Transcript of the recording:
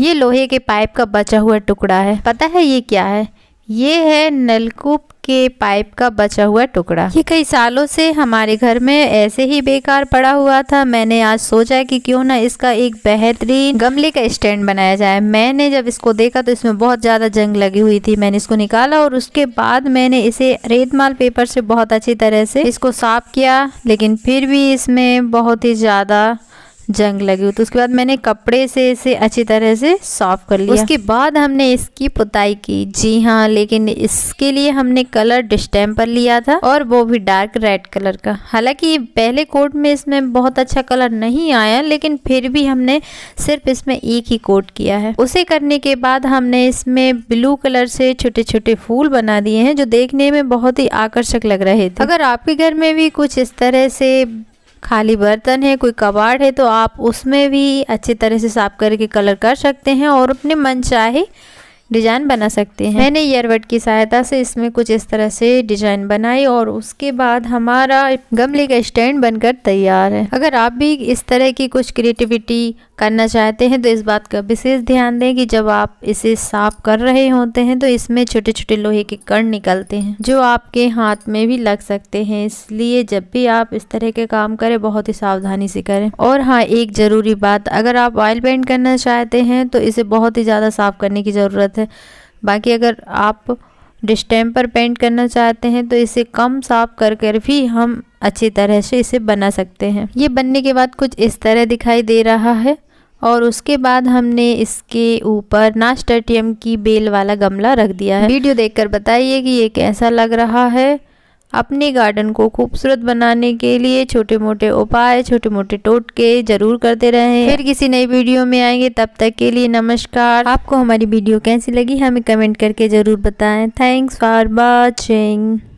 ये लोहे के पाइप का बचा हुआ टुकड़ा है पता है ये क्या है ये है नलकूप के पाइप का बचा हुआ टुकड़ा ये कई सालों से हमारे घर में ऐसे ही बेकार पड़ा हुआ था मैंने आज सोचा कि क्यों ना इसका एक बेहतरीन गमले का स्टैंड बनाया जाए मैंने जब इसको देखा तो इसमें बहुत ज़्यादा जंग लगी हुई थी मैंने इसको निकाला और उसके बाद मैंने इसे रेतमाल पेपर से बहुत अच्छी तरह से इसको साफ किया लेकिन फिर भी इसमें बहुत ही ज़्यादा जंग लगी हुई तो उसके बाद मैंने कपड़े से इसे अच्छी तरह से साफ कर लिया उसके बाद हमने इसकी पुताई की जी हाँ लेकिन इसके लिए हमने कलर डिस्टेम्पर लिया था और वो भी डार्क रेड कलर का हालांकि पहले कोट में इसमें बहुत अच्छा कलर नहीं आया लेकिन फिर भी हमने सिर्फ इसमें एक ही कोट किया है उसे करने के बाद हमने इसमें ब्लू कलर से छोटे छोटे फूल बना दिए हैं जो देखने में बहुत ही आकर्षक लग रहे थे अगर आपके घर में भी कुछ इस तरह से खाली बर्तन है कोई कबाड़ है तो आप उसमें भी अच्छी तरह से साफ़ करके कलर कर सकते हैं और अपने मन चाहे डिजाइन बना सकते हैं मैंने ईयरबड की सहायता से इसमें कुछ इस तरह से डिजाइन बनाई और उसके बाद हमारा गमले का स्टैंड बनकर तैयार है अगर आप भी इस तरह की कुछ क्रिएटिविटी करना चाहते हैं तो इस बात का विशेष ध्यान दें कि जब आप इसे साफ कर रहे होते हैं तो इसमें छोटे छोटे लोहे के कण निकलते हैं जो आपके हाथ में भी लग सकते हैं इसलिए जब भी आप इस तरह के काम करें बहुत ही सावधानी से करें और हाँ एक जरूरी बात अगर आप ऑयल पेंट करना चाहते हैं तो इसे बहुत ही ज़्यादा साफ करने की ज़रूरत है बाकी अगर आप डिस्टेम्पर पेंट करना चाहते हैं तो इसे कम साफ कर कर भी हम अच्छी तरह से इसे बना सकते हैं ये बनने के बाद कुछ इस तरह दिखाई दे रहा है और उसके बाद हमने इसके ऊपर नाश्टाटियम की बेल वाला गमला रख दिया है वीडियो देखकर बताइए कि ये कैसा लग रहा है अपने गार्डन को खूबसूरत बनाने के लिए छोटे मोटे उपाय छोटे मोटे टोटके जरूर करते रहें फिर किसी नई वीडियो में आएंगे तब तक के लिए नमस्कार आपको हमारी वीडियो कैसी लगी हमें कमेंट करके ज़रूर बताएं थैंक्स फॉर वॉचिंग